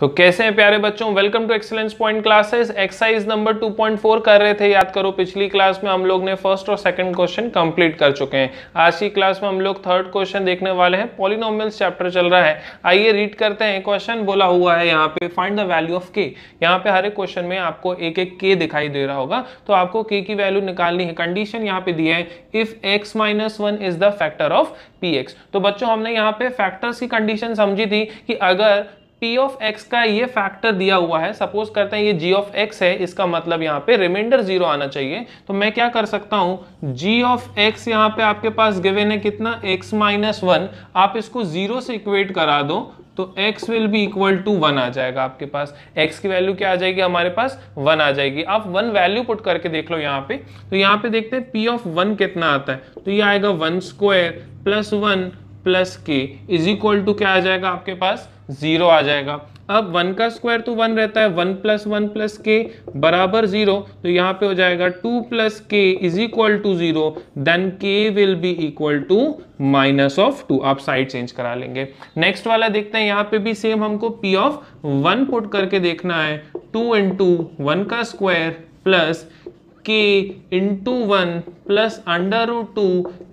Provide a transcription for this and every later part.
तो कैसे हैं प्यारे बच्चों welcome to Excellence Point Classes exercise number 2.4 कर रहे थे याद करो पिछली क्लास में हम लोग ने फर्स्ट और सेकंड क्वेश्चन कंप्लीट कर चुके हैं आज की क्लास में हम लोग थर्ड क्वेश्चन देखने वाले हैं पॉलिनोमियल्स चैप्टर चल रहा है आइए रीड करते हैं क्वेश्चन बोला हुआ है यहाँ पे फाइंड द वैल्यू ऑफ के यहाँ पे हर एक क्वेश्चन में आपको एक एक के दिखाई दे रहा होगा तो आपको के की वैल्यू निकालनी है कंडीशन यहाँ पे दी है if x minus is the factor of p तो बच्चों हमने यहाँ पे फैक्टर्स की कंडीशन समझी थी कि अगर पी ऑफ एक्स का ये फैक्टर दिया हुआ है सपोज करते हैं ये जी ऑफ एक्स है इसका मतलब यहाँ पे रिमाइंडर जीरो आना चाहिए तो मैं क्या कर सकता हूँ जी ऑफ एक्स यहाँ पे आपके पास गिवेन है कितना एक्स माइनस वन आप इसको जीरो से इक्वेट करा दो तो x will be equal to one आ जाएगा आपके पास x की वैल्यू क्या आ जाएगी हमारे पास वन आ जाएगी आप वन वैल्यू पुट करके देख लो यहाँ पे तो यहाँ पे देखते हैं p ऑफ वन कितना आता है तो ये आएगा one square plus one plus k is equal to क्या आ जाएगा आपके पास ज़ीरो आ जाएगा अब वन का स्क्वायर तो वन रहता है one plus one plus k बराबर ज़ीरो तो यहाँ पे हो जाएगा two plus k is equal to zero then k will be equal to minus of two आप साइड चेंज करा लेंगे नेक्स्ट वाला देखते हैं यहाँ पे भी सेम हमको पी ऑफ वन पुट करके देखना है टू इंटू वन का square plus k into one plus under root two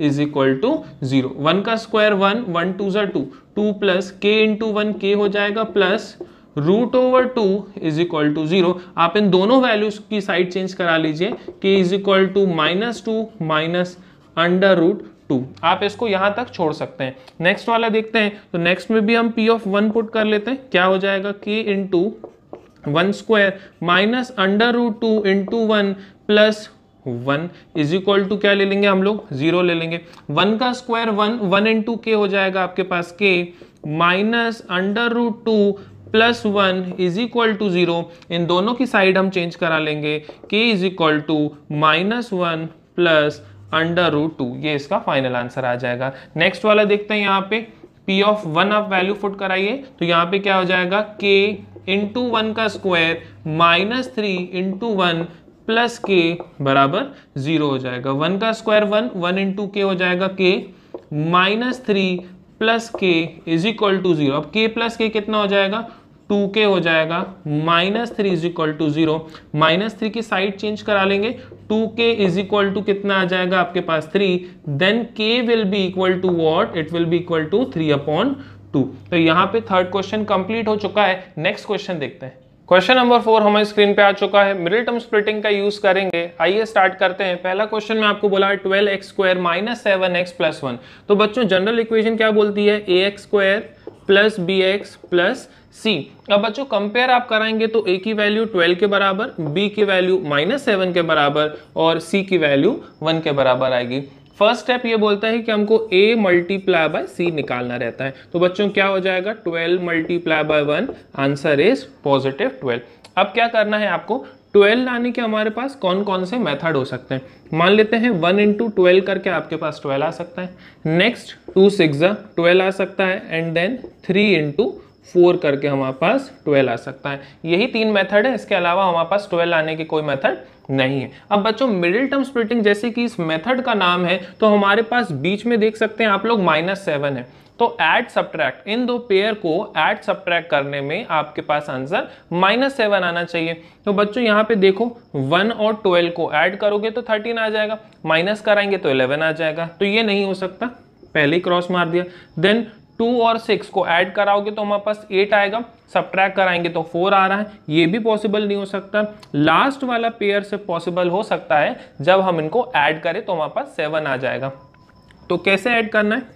is equal to zero one का स्क्वायर वन वन टू ज़ा two two plus k into one k हो जाएगा plus root over two is equal to zero आप इन दोनों values की side change करा लीजिए k is equal to minus two minus under root two आप इसको यहां तक छोड़ सकते हैं नेक्स्ट वाला देखते हैं तो नेक्स्ट में भी हम पी ऑफ वन पुट कर लेते हैं क्या हो जाएगा k into one square minus under root two into one plus one is equal to क्या ले लेंगे हम लोग जीरो ले लेंगे वन का square one one into k हो जाएगा आपके पास k minus under root two plus one is equal to zero इन दोनों की साइड हम चेंज करा लेंगे k is equal to minus one plus under root two ये इसका फाइनल आंसर आ जाएगा नेक्स्ट वाला देखते हैं यहाँ पे पी ऑफ वन आप वैल्यू फुट कराइए तो यहाँ पे क्या हो जाएगा के इंटू वन का square minus three into one plus k बराबर जीरो हो जाएगा वन का square one one into k हो जाएगा k minus three plus k is equal to zero अब के प्लस के कितना हो जाएगा टू के हो जाएगा minus three is equal to zero minus three की साइड चेंज करा लेंगे टू के इज इक्वल टू कितना आ जाएगा आपके पास three then k will be equal to what it will be equal to three upon two तो यहाँ पे थर्ड क्वेश्चन कंप्लीट हो चुका है नेक्स्ट क्वेश्चन देखते हैं क्वेश्चन नंबर फोर हमारी स्क्रीन पे आ चुका है मिडिल टर्म स्प्लिटिंग का यूज करेंगे आइए स्टार्ट करते हैं पहला क्वेश्चन में आपको बोला है twelve x square minus seven x plus one तो बच्चों जनरल इक्वेशन क्या बोलती है a x square plus b x plus c अब बच्चों कंपेयर आप कराएंगे तो ए की वैल्यू ट्वेल्व के बराबर बी की वैल्यू माइनस सेवन के बराबर और सी की वैल्यू वन के बराबर आएगी फर्स्ट स्टेप ये बोलता है कि हमको a मल्टीप्लाई बाय सी निकालना रहता है तो बच्चों क्या हो जाएगा 12 multiply by one answer is positive 12 अब क्या करना है आपको 12 लाने के हमारे पास कौन कौन से मेथड हो सकते हैं मान लेते हैं वन इंटू ट्वेल्व करके आपके पास 12 आ सकता है नेक्स्ट टू सिक्स ट्वेल्व आ सकता है and then three into four करके हमारे पास ट्वेल्व आ सकता है यही तीन मेथड है इसके अलावा हमारे पास ट्वेल्व आने की कोई मेथड नहीं है अब बच्चों मिडिल टर्म स्प्लिटिंग जैसे कि इस मेथड का नाम है तो हमारे पास बीच में देख सकते हैं आप लोग माइनस सेवन है तो एड सब्ट्रैक्ट इन दो पेयर को एड सब्ट्रैक्ट करने में आपके पास आंसर माइनस सेवन आना चाहिए तो बच्चों यहाँ पे देखो वन और ट्वेल्व को ऐड करोगे तो थर्टीन आ जाएगा माइनस कराएंगे तो इलेवन आ जाएगा तो ये नहीं हो सकता पहले क्रॉस मार दिया देन टू और सिक्स को ऐड कराओगे तो हमारे पास एट आएगा सब कराएंगे तो फोर आ रहा है ये भी पॉसिबल नहीं हो सकता लास्ट वाला पेयर से पॉसिबल हो सकता है जब हम इनको ऐड करें तो हमारे पास सेवन आ जाएगा तो कैसे ऐड करना है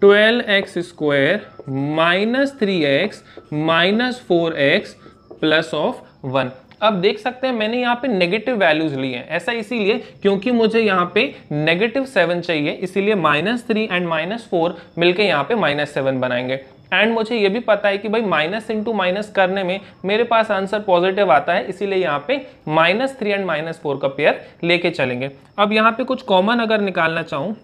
twelve x square minus three x minus four x plus of one अब देख सकते हैं मैंने यहाँ पे नेगेटिव वैल्यूज लिए हैं ऐसा इसीलिए क्योंकि मुझे यहाँ पे नेगेटिव सेवन चाहिए इसीलिए minus three and minus four मिलकर यहाँ पे माइनस सेवन बनाएंगे एंड मुझे ये भी पता है कि भाई माइनस इंटू माइनस करने में मेरे पास आंसर पॉजिटिव आता है इसीलिए यहाँ पे minus three and minus four का पेयर लेके चलेंगे अब यहाँ पे कुछ कॉमन अगर निकालना चाहूँ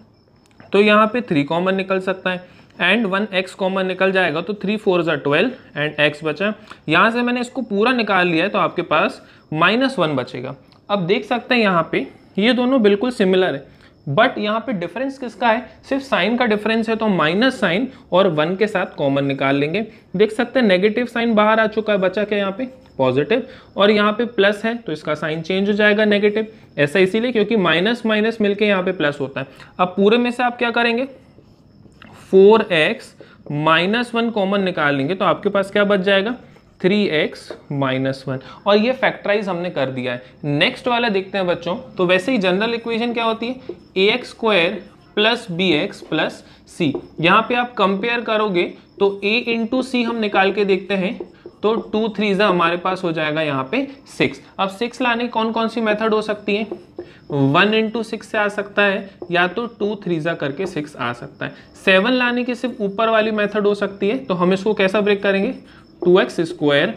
तो यहाँ पे थ्री कॉमन निकल सकता है एंड वन एक्स कॉमन निकल जाएगा तो थ्री फोर जो ट्वेल्व एंड एक्स बचा यहाँ से मैंने इसको पूरा निकाल लिया है तो आपके पास माइनस वन बचेगा अब देख सकते हैं यहाँ पे ये दोनों बिल्कुल सिमिलर है बट यहाँ पे डिफरेंस किसका है सिर्फ साइन का डिफरेंस है तो माइनस साइन और वन के साथ कॉमन निकाल लेंगे देख सकते हैं नेगेटिव साइन बाहर आ चुका है बचा क्या यहाँ पे पॉजिटिव और यहाँ पे प्लस है तो इसका साइन चेंज हो जाएगा नेगेटिव ऐसा इसीलिए क्योंकि माइनस माइनस मिलके यहाँ पे प्लस होता है अब पूरे में से आप क्या करेंगे four x minus one common निकाल लेंगे तो आपके पास क्या बच जाएगा थ्री एक्स माइनस वन और ये फैक्टराइज हमने कर दिया है नेक्स्ट वाला देखते हैं बच्चों तो वैसे ही जनरल इक्वेशन क्या होती है a x square plus b x plus c यहाँ पे आप कंपेयर करोगे तो ए इंटू सी हम निकाल के देखते हैं तो टू थ्री जो हमारे पास हो जाएगा यहाँ पे सिक्स अब सिक्स लाने कौन कौन सी मेथड हो सकती है वन इंटू सिक्स से आ सकता है या तो टू थ्री ज़ा करके सिक्स आ सकता है सेवन लाने की सिर्फ ऊपर वाली मेथड हो सकती है तो हम इसको कैसा ब्रेक करेंगे two x square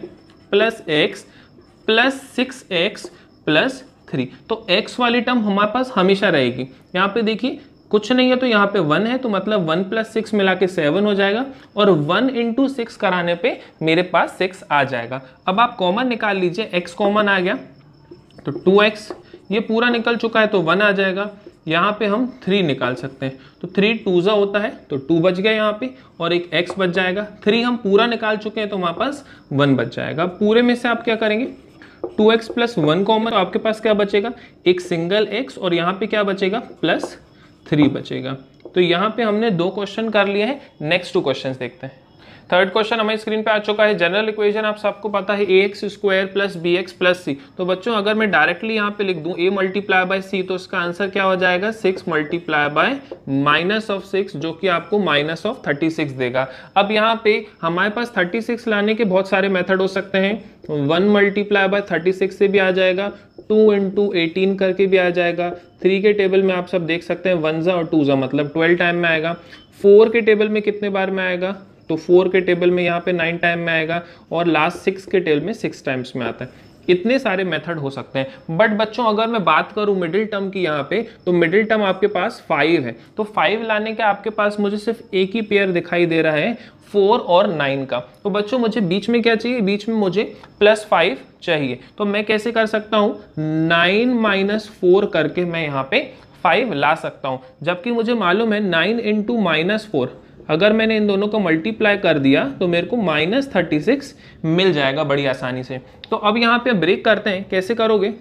plus x plus six x plus three तो एक्स वाली टर्म हमारे पास हमेशा रहेगी यहाँ पे देखिए कुछ नहीं है तो यहाँ पे वन है तो मतलब वन प्लस सिक्स मिला के सेवन हो जाएगा और वन इंटू सिक्स कराने पे मेरे पास सिक्स आ जाएगा अब आप कॉमन निकाल लीजिए एक्स कॉमन आ गया तो टू एक्स ये पूरा निकल चुका है तो वन आ जाएगा यहाँ पे हम थ्री निकाल सकते हैं तो थ्री टू जो होता है तो टू बच गया यहाँ पे और एक एक्स बच जाएगा थ्री हम पूरा निकाल चुके हैं तो हमारे पास वन बच जाएगा पूरे में से आप क्या करेंगे two x plus one common आपके पास क्या बचेगा एक सिंगल एक्स और यहाँ पे क्या बचेगा प्लस थ्री बचेगा तो यहाँ पे हमने दो क्वेश्चन कर लिए हैं नेक्स्ट टू क्वेश्चन देखते हैं थर्ड क्वेश्चन हमारी स्क्रीन पे आ चुका है जनरल इक्वेशन आप सबको पता है a x square plus b x plus c तो बच्चों अगर मैं डायरेक्टली यहाँ पे लिख दूँ ए मल्टीप्लाई बाय सी तो इसका आंसर क्या हो जाएगा six multiply by minus of six जो कि आपको माइनस ऑफ थर्टी सिक्स देगा अब यहाँ पे हमारे पास थर्टी सिक्स लाने के बहुत सारे मेथड हो सकते हैं one multiply by thirty six से भी आ जाएगा टू इंटू एटीन करके भी आ जाएगा थ्री के टेबल में आप सब देख सकते हैं वनजा और टूजा मतलब ट्वेल्व टाइम में आएगा फोर के टेबल में कितने बार में आएगा तो फोर के टेबल में यहाँ पे नाइन टाइम में आएगा और लास्ट सिक्स के टेबल में सिक्स टाइम्स में आता है इतने सारे मेथड हो सकते हैं बट बच्चों अगर मैं बात करूं मिडिल टर्म की यहाँ पे तो मिडिल टर्म आपके पास फाइव है तो फाइव लाने के आपके पास मुझे सिर्फ एक ही पेयर दिखाई दे रहा है फोर और नाइन का तो बच्चों मुझे बीच में क्या चाहिए बीच में मुझे प्लस फाइव चाहिए तो मैं कैसे कर सकता हूँ नाइन माइनस फोर करके मैं यहाँ पे फाइव ला सकता हूँ जबकि मुझे मालूम है नाइन इंटू माइनस फोर अगर मैंने इन दोनों को मल्टीप्लाई कर दिया तो मेरे को माइनस थर्टी सिक्स मिल जाएगा बड़ी आसानी से तो अब यहाँ पे ब्रेक करते हैं कैसे करोगे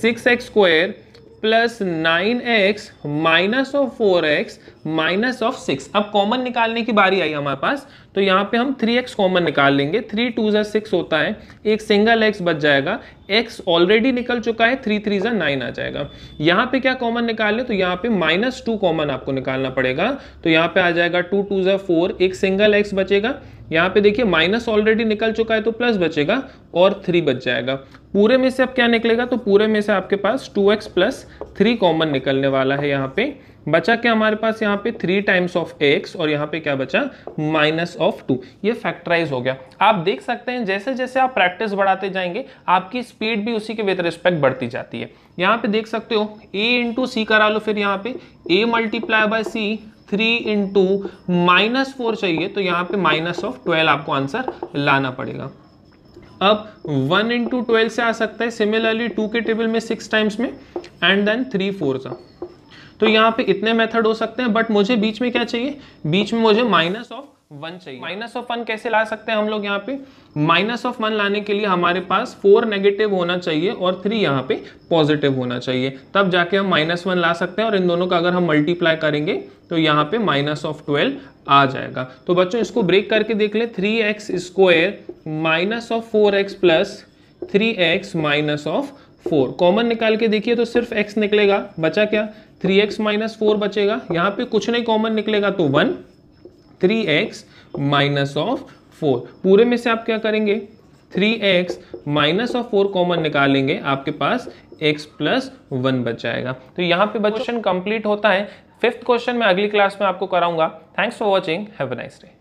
six x square plus nine x minus of four x minus of six अब कॉमन निकालने की बारी आई हमारे पास तो यहाँ पे हम थ्री एक्स कॉमन निकाल लेंगे थ्री टू ज़ा सिक्स होता है एक सिंगल एक्स बच जाएगा एक्स ऑलरेडी निकल चुका है थ्री थ्री ज़ा नाइन आ जाएगा यहाँ पे क्या कॉमन निकालें तो यहाँ पे माइनस टू कॉमन आपको निकालना पड़ेगा तो यहाँ पे आ जाएगा टू टू ज़ा फोर एक सिंगल एक्स बचेगा यहाँ पे देखिए माइनस ऑलरेडी निकल चुका है तो प्लस बचेगा और थ्री बच जाएगा पूरे में से अब क्या निकलेगा तो पूरे में से आपके पास two x plus three common निकलने वाला है यहाँ पे बचा क्या हमारे पास यहाँ पे थ्री टाइम्स ऑफ एक्स और यहाँ पे क्या बचा माइनस ऑफ टू ये फैक्टराइज हो गया आप देख सकते हैं जैसे जैसे आप प्रैक्टिस बढ़ाते जाएंगे आपकी स्पीड भी उसी के विद रिस्पेक्ट बढ़ती जाती है यहाँ पे देख सकते हो ए इंटू सी करा लो फिर यहाँ पे a multiply by c three into minus four चाहिए तो यहाँ पे माइनस ऑफ ट्वेल्व आपको आंसर लाना पड़ेगा अब वन इंटू ट्वेल्व से आ सकता है सिमिलरली टू के टेबल में सिक्स टाइम्स में एंड देन थ्री फोर सा तो यहाँ पे इतने मेथड हो सकते हैं बट मुझे बीच में क्या चाहिए बीच में मुझे माइनस ऑफ वन चाहिए माइनस ऑफ वन कैसे ला सकते हैं हम लोग यहाँ पे माइनस ऑफ वन लाने के लिए हमारे पास फोर नेगेटिव होना चाहिए और थ्री यहाँ पे पॉजिटिव होना चाहिए तब जाके हम माइनस वन ला सकते हैं और इन दोनों का अगर हम मल्टीप्लाई करेंगे तो यहाँ पे माइनस ऑफ ट्वेल्व आ जाएगा तो बच्चों इसको ब्रेक करके देख ले three x square minus of four x plus three x minus of four common निकाल के देखिए तो सिर्फ एक्स निकलेगा बचा क्या थ्री एक्स माइनस फोर बचेगा यहाँ पे कुछ नहीं कॉमन निकलेगा तो one three x minus of four पूरे में से आप क्या करेंगे three x minus of four common निकालेंगे आपके पास एक्स प्लस वन बच जाएगा तो यहाँ पे बच्चन कंप्लीट होता है फिफ्थ क्वेश्चन मैं अगली क्लास में आपको कराऊंगा thanks for watching have a nice day